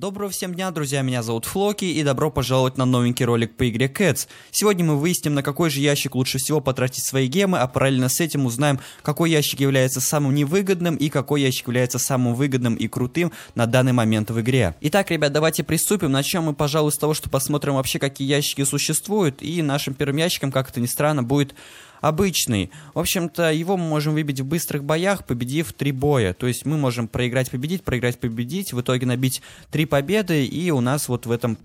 Доброго всем дня, друзья, меня зовут Флоки, и добро пожаловать на новенький ролик по игре Cats. Сегодня мы выясним, на какой же ящик лучше всего потратить свои гемы, а параллельно с этим узнаем, какой ящик является самым невыгодным и какой ящик является самым выгодным и крутым на данный момент в игре. Итак, ребят, давайте приступим. Начнем мы, пожалуй, с того, что посмотрим вообще, какие ящики существуют, и нашим первым ящиком, как это ни странно, будет обычный. В общем-то, его мы можем выбить в быстрых боях, победив три боя. То есть мы можем проиграть-победить, проиграть-победить, в итоге набить три победы, и у нас вот в этом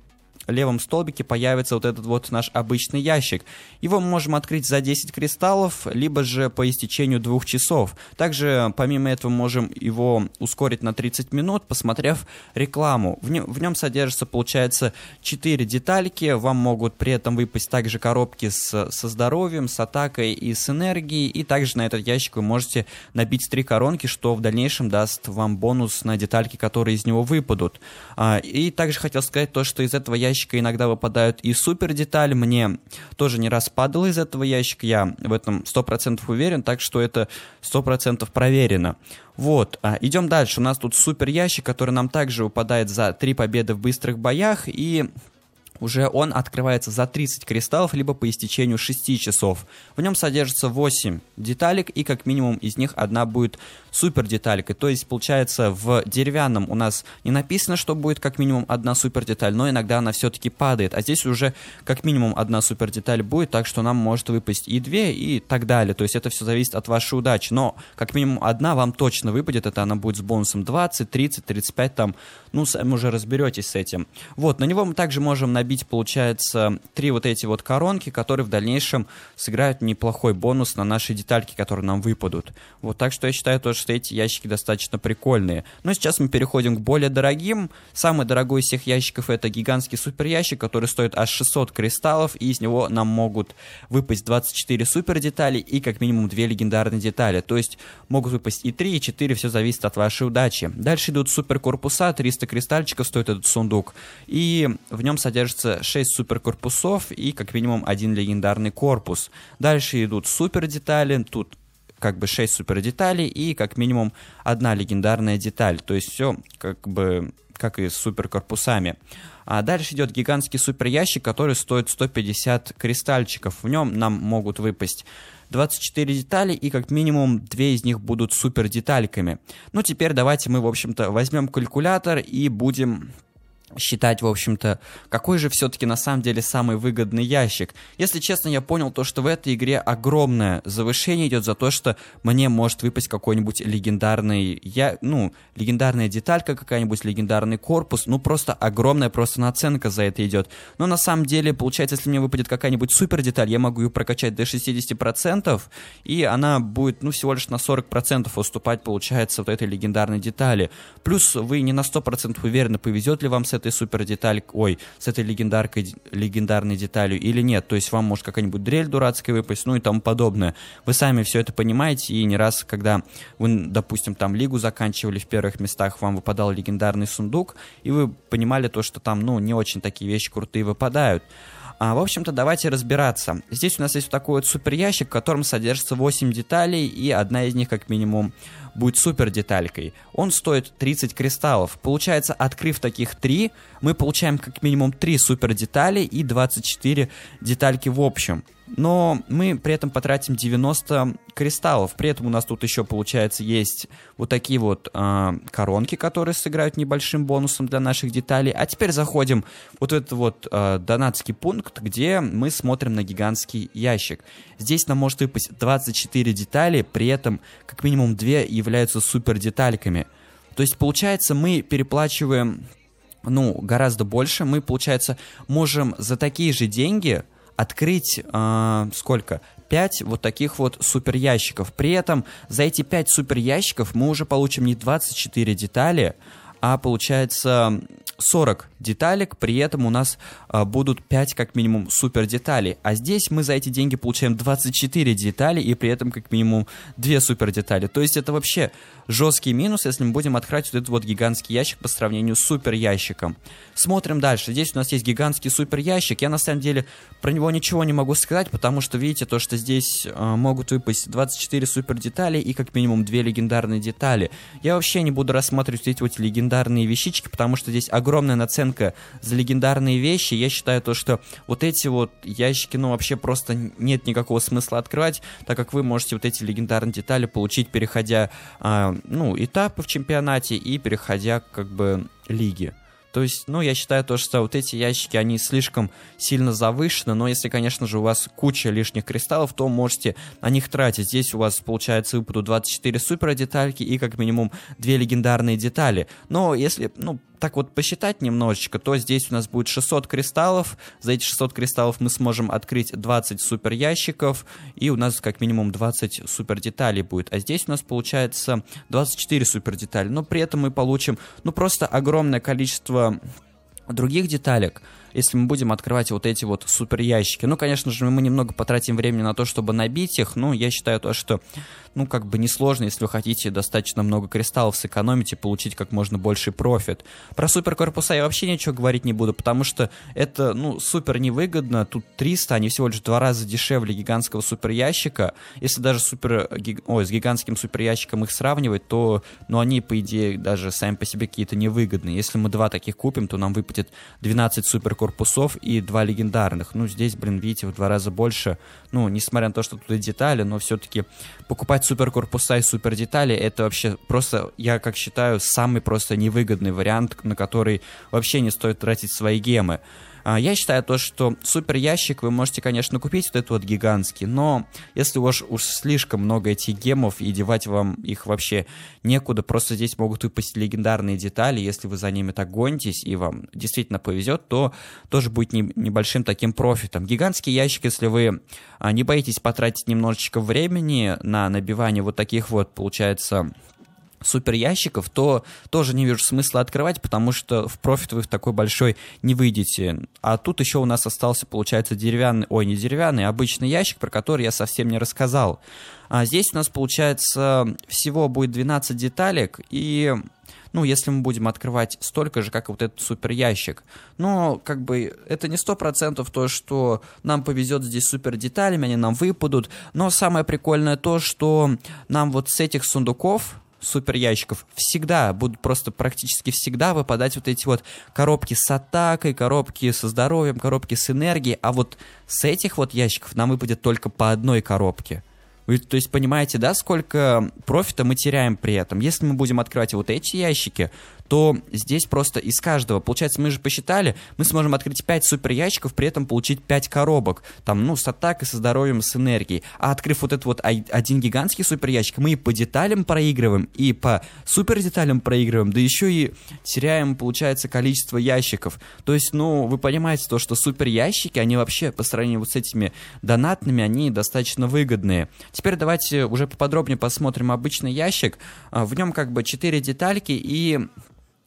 левом столбике появится вот этот вот наш обычный ящик. Его мы можем открыть за 10 кристаллов, либо же по истечению двух часов. Также, помимо этого, можем его ускорить на 30 минут, посмотрев рекламу. В, не, в нем содержится, получается, 4 детальки. Вам могут при этом выпасть также коробки с, со здоровьем, с атакой и с энергией. И также на этот ящик вы можете набить 3 коронки, что в дальнейшем даст вам бонус на детальки, которые из него выпадут. А, и также хотел сказать то, что из этого ящика ящика иногда выпадают и супер деталь. Мне тоже не раз падало из этого ящика, я в этом 100% уверен, так что это 100% проверено. Вот, а, идем дальше. У нас тут супер ящик, который нам также выпадает за три победы в быстрых боях и уже он открывается за 30 кристаллов, либо по истечению 6 часов. В нем содержится 8 деталек, и как минимум из них одна будет супер деталькой. То есть, получается, в деревянном у нас не написано, что будет как минимум одна супер деталь, но иногда она все-таки падает. А здесь уже как минимум одна супер деталь будет, так что нам может выпасть и две, и так далее. То есть это все зависит от вашей удачи. Но как минимум одна вам точно выпадет, это она будет с бонусом 20, 30, 35, там, ну, сами уже разберетесь с этим. Вот, на него мы также можем набить набить, получается, три вот эти вот коронки, которые в дальнейшем сыграют неплохой бонус на наши детальки, которые нам выпадут. Вот так что я считаю тоже, что эти ящики достаточно прикольные. Но ну, сейчас мы переходим к более дорогим. Самый дорогой из всех ящиков это гигантский супер ящик, который стоит аж 600 кристаллов, и из него нам могут выпасть 24 супер детали и как минимум 2 легендарные детали. То есть могут выпасть и 3, и 4, все зависит от вашей удачи. Дальше идут супер корпуса, 300 кристальчиков стоит этот сундук. И в нем содержится кажется, 6 суперкорпусов и как минимум один легендарный корпус. Дальше идут супер детали, тут как бы 6 супер деталей и как минимум одна легендарная деталь. То есть все как бы как и с суперкорпусами. А дальше идет гигантский суперящик, который стоит 150 кристальчиков. В нем нам могут выпасть 24 детали, и как минимум 2 из них будут супер детальками. Ну, теперь давайте мы, в общем-то, возьмем калькулятор и будем считать, в общем-то, какой же все-таки на самом деле самый выгодный ящик. Если честно, я понял то, что в этой игре огромное завышение идет за то, что мне может выпасть какой-нибудь легендарный, я, ну, легендарная деталька какая-нибудь, легендарный корпус, ну, просто огромная просто наценка за это идет. Но на самом деле, получается, если мне выпадет какая-нибудь супер деталь, я могу ее прокачать до 60%, и она будет, ну, всего лишь на 40% уступать, получается, вот этой легендарной детали. Плюс вы не на 100% уверены, повезет ли вам с этой супер деталь, ой, с этой легендаркой, легендарной деталью или нет. То есть вам может какая-нибудь дрель дурацкая выпасть, ну и тому подобное. Вы сами все это понимаете, и не раз, когда вы, допустим, там лигу заканчивали в первых местах, вам выпадал легендарный сундук, и вы понимали то, что там, ну, не очень такие вещи крутые выпадают. А, в общем-то, давайте разбираться. Здесь у нас есть вот такой вот супер ящик, в котором содержится 8 деталей, и одна из них, как минимум, будет супер деталькой. Он стоит 30 кристаллов. Получается, открыв таких 3, мы получаем как минимум 3 супер детали и 24 детальки в общем. Но мы при этом потратим 90 кристаллов. При этом у нас тут еще, получается, есть вот такие вот э, коронки, которые сыграют небольшим бонусом для наших деталей. А теперь заходим вот в этот вот э, донатский пункт, где мы смотрим на гигантский ящик. Здесь нам может выпасть 24 детали, при этом как минимум 2 и являются супер детальками. То есть, получается, мы переплачиваем ну, гораздо больше. Мы, получается, можем за такие же деньги открыть э, сколько? 5 вот таких вот супер ящиков. При этом за эти 5 супер ящиков мы уже получим не 24 детали, а получается 40 деталек, при этом у нас э, будут 5 как минимум супер деталей. А здесь мы за эти деньги получаем 24 детали и при этом как минимум 2 супер детали. То есть это вообще жесткий минус, если мы будем открывать вот этот вот гигантский ящик по сравнению с супер ящиком. Смотрим дальше. Здесь у нас есть гигантский супер ящик. Я на самом деле про него ничего не могу сказать, потому что видите то, что здесь э, могут выпасть 24 супер детали и как минимум 2 легендарные детали. Я вообще не буду рассматривать эти вот легендарные вещички, потому что здесь огромное огромная наценка за легендарные вещи. Я считаю то, что вот эти вот ящики, ну, вообще просто нет никакого смысла открывать, так как вы можете вот эти легендарные детали получить, переходя, э, ну, этапы в чемпионате и переходя, как бы, лиги. То есть, ну, я считаю то, что вот эти ящики, они слишком сильно завышены, но если, конечно же, у вас куча лишних кристаллов, то можете на них тратить. Здесь у вас, получается, выпадут 24 супер детальки и как минимум две легендарные детали. Но если, ну, так вот посчитать немножечко, то здесь у нас будет 600 кристаллов. За эти 600 кристаллов мы сможем открыть 20 супер ящиков, и у нас как минимум 20 супер деталей будет. А здесь у нас получается 24 супер детали. Но при этом мы получим, ну, просто огромное количество других деталек, если мы будем открывать вот эти вот супер ящики. Ну, конечно же, мы немного потратим времени на то, чтобы набить их, но я считаю то, что, ну, как бы несложно, если вы хотите достаточно много кристаллов сэкономить и получить как можно больше профит. Про супер корпуса я вообще ничего говорить не буду, потому что это, ну, супер невыгодно, тут 300, они всего лишь два раза дешевле гигантского супер ящика, если даже супер, гиг... ой, с гигантским супер ящиком их сравнивать, то, ну, они, по идее, даже сами по себе какие-то невыгодные. Если мы два таких купим, то нам выпадет 12 супер корпусов корпусов и два легендарных. Ну, здесь, блин, видите, в два раза больше. Ну, несмотря на то, что тут и детали, но все-таки покупать супер корпуса и супер детали, это вообще просто, я как считаю, самый просто невыгодный вариант, на который вообще не стоит тратить свои гемы. А, я считаю то, что супер ящик вы можете, конечно, купить вот этот вот гигантский, но если уж, уж слишком много этих гемов и девать вам их вообще некуда, просто здесь могут выпасть легендарные детали, если вы за ними так гонитесь и вам действительно повезет, то тоже будет не, небольшим таким профитом. Гигантский ящик, если вы а, не боитесь потратить немножечко времени на набивание вот таких вот, получается, супер ящиков, то тоже не вижу смысла открывать, потому что в профит вы в такой большой не выйдете. А тут еще у нас остался, получается, деревянный, ой, не деревянный, а обычный ящик, про который я совсем не рассказал. А здесь у нас, получается, всего будет 12 деталек, и ну, если мы будем открывать столько же, как и вот этот супер ящик. Но, как бы, это не сто процентов то, что нам повезет здесь супер деталями, они нам выпадут. Но самое прикольное то, что нам вот с этих сундуков супер ящиков всегда будут просто практически всегда выпадать вот эти вот коробки с атакой, коробки со здоровьем, коробки с энергией, а вот с этих вот ящиков нам выпадет только по одной коробке. Вы, то есть понимаете, да, сколько профита мы теряем при этом? Если мы будем открывать вот эти ящики, то здесь просто из каждого, получается, мы же посчитали, мы сможем открыть 5 супер ящиков, при этом получить 5 коробок, там, ну, с атакой, со здоровьем, с энергией. А открыв вот этот вот один гигантский супер ящик, мы и по деталям проигрываем, и по супер деталям проигрываем, да еще и теряем, получается, количество ящиков. То есть, ну, вы понимаете то, что супер ящики, они вообще по сравнению вот с этими донатными, они достаточно выгодные. Теперь давайте уже поподробнее посмотрим обычный ящик. А, в нем как бы 4 детальки и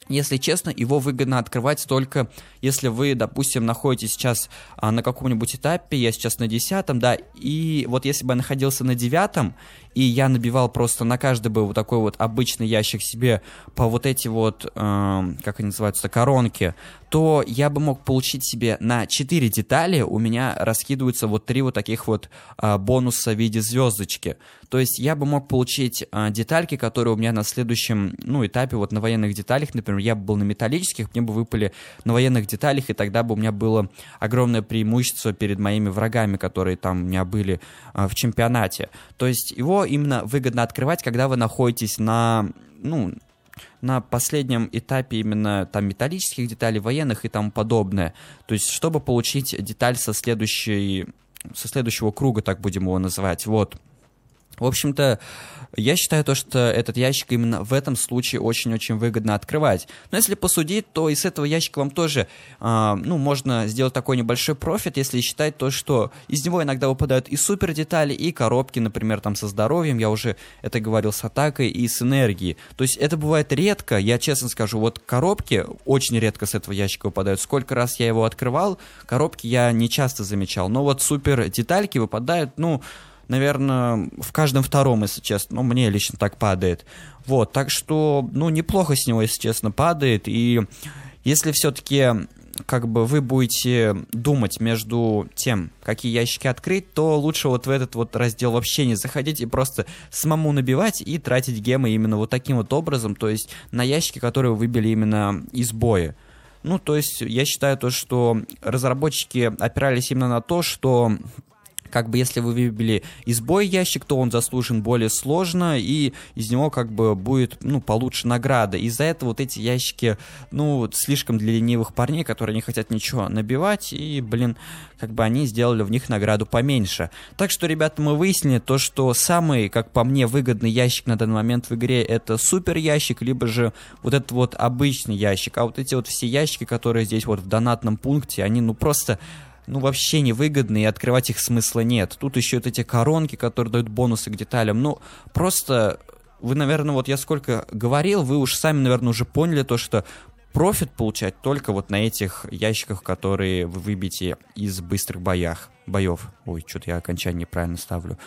если честно, его выгодно открывать только если вы, допустим, находитесь сейчас а, на каком-нибудь этапе, я сейчас на десятом, да, и вот если бы я находился на девятом, и я набивал просто на каждый бы вот такой вот обычный ящик себе по вот эти вот, э, как они называются, коронки, то я бы мог получить себе на 4 детали, у меня раскидываются вот три вот таких вот э, бонуса в виде звездочки. То есть я бы мог получить э, детальки, которые у меня на следующем, ну, этапе, вот на военных деталях, например, например, я бы был на металлических, мне бы выпали на военных деталях, и тогда бы у меня было огромное преимущество перед моими врагами, которые там у меня были э, в чемпионате. То есть его именно выгодно открывать, когда вы находитесь на, ну, на последнем этапе именно там металлических деталей, военных и тому подобное. То есть, чтобы получить деталь со следующей со следующего круга, так будем его называть, вот. В общем-то, я считаю то, что этот ящик именно в этом случае очень-очень выгодно открывать. Но если посудить, то из этого ящика вам тоже, э, ну, можно сделать такой небольшой профит, если считать то, что из него иногда выпадают и супер детали, и коробки, например, там со здоровьем, я уже это говорил, с атакой и с энергией. То есть это бывает редко, я честно скажу, вот коробки очень редко с этого ящика выпадают. Сколько раз я его открывал, коробки я не часто замечал, но вот супер детальки выпадают, ну, наверное, в каждом втором, если честно. Ну, мне лично так падает. Вот, так что, ну, неплохо с него, если честно, падает. И если все-таки как бы вы будете думать между тем, какие ящики открыть, то лучше вот в этот вот раздел вообще не заходить и просто самому набивать и тратить гемы именно вот таким вот образом, то есть на ящики, которые вы выбили именно из боя. Ну, то есть я считаю то, что разработчики опирались именно на то, что как бы если вы выбили избой ящик, то он заслужен более сложно, и из него как бы будет, ну, получше награда. Из-за этого вот эти ящики, ну, слишком для ленивых парней, которые не хотят ничего набивать, и, блин, как бы они сделали в них награду поменьше. Так что, ребята, мы выяснили то, что самый, как по мне, выгодный ящик на данный момент в игре это супер ящик, либо же вот этот вот обычный ящик. А вот эти вот все ящики, которые здесь вот в донатном пункте, они, ну, просто ну, вообще невыгодны, и открывать их смысла нет. Тут еще вот эти коронки, которые дают бонусы к деталям. Ну, просто вы, наверное, вот я сколько говорил, вы уж сами, наверное, уже поняли то, что профит получать только вот на этих ящиках, которые вы выбьете из быстрых боях, боев. Ой, что-то я окончание неправильно ставлю.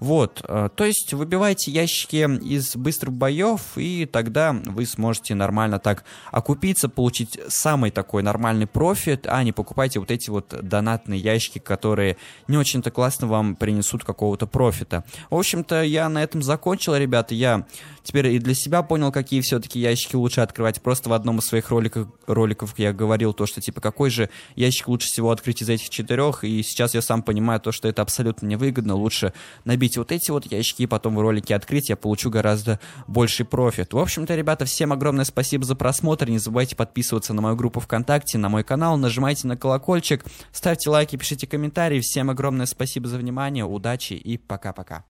Вот, э, то есть выбивайте ящики из быстрых боев, и тогда вы сможете нормально так окупиться, получить самый такой нормальный профит, а не покупайте вот эти вот донатные ящики, которые не очень-то классно вам принесут какого-то профита. В общем-то, я на этом закончил, ребята, я теперь и для себя понял, какие все-таки ящики лучше открывать. Просто в одном из своих роликов, роликов я говорил то, что типа какой же ящик лучше всего открыть из этих четырех, и сейчас я сам понимаю то, что это абсолютно невыгодно, лучше набить купить вот эти вот ящики и потом в ролике открыть, я получу гораздо больший профит. В общем-то, ребята, всем огромное спасибо за просмотр. Не забывайте подписываться на мою группу ВКонтакте, на мой канал, нажимайте на колокольчик, ставьте лайки, пишите комментарии. Всем огромное спасибо за внимание, удачи и пока-пока.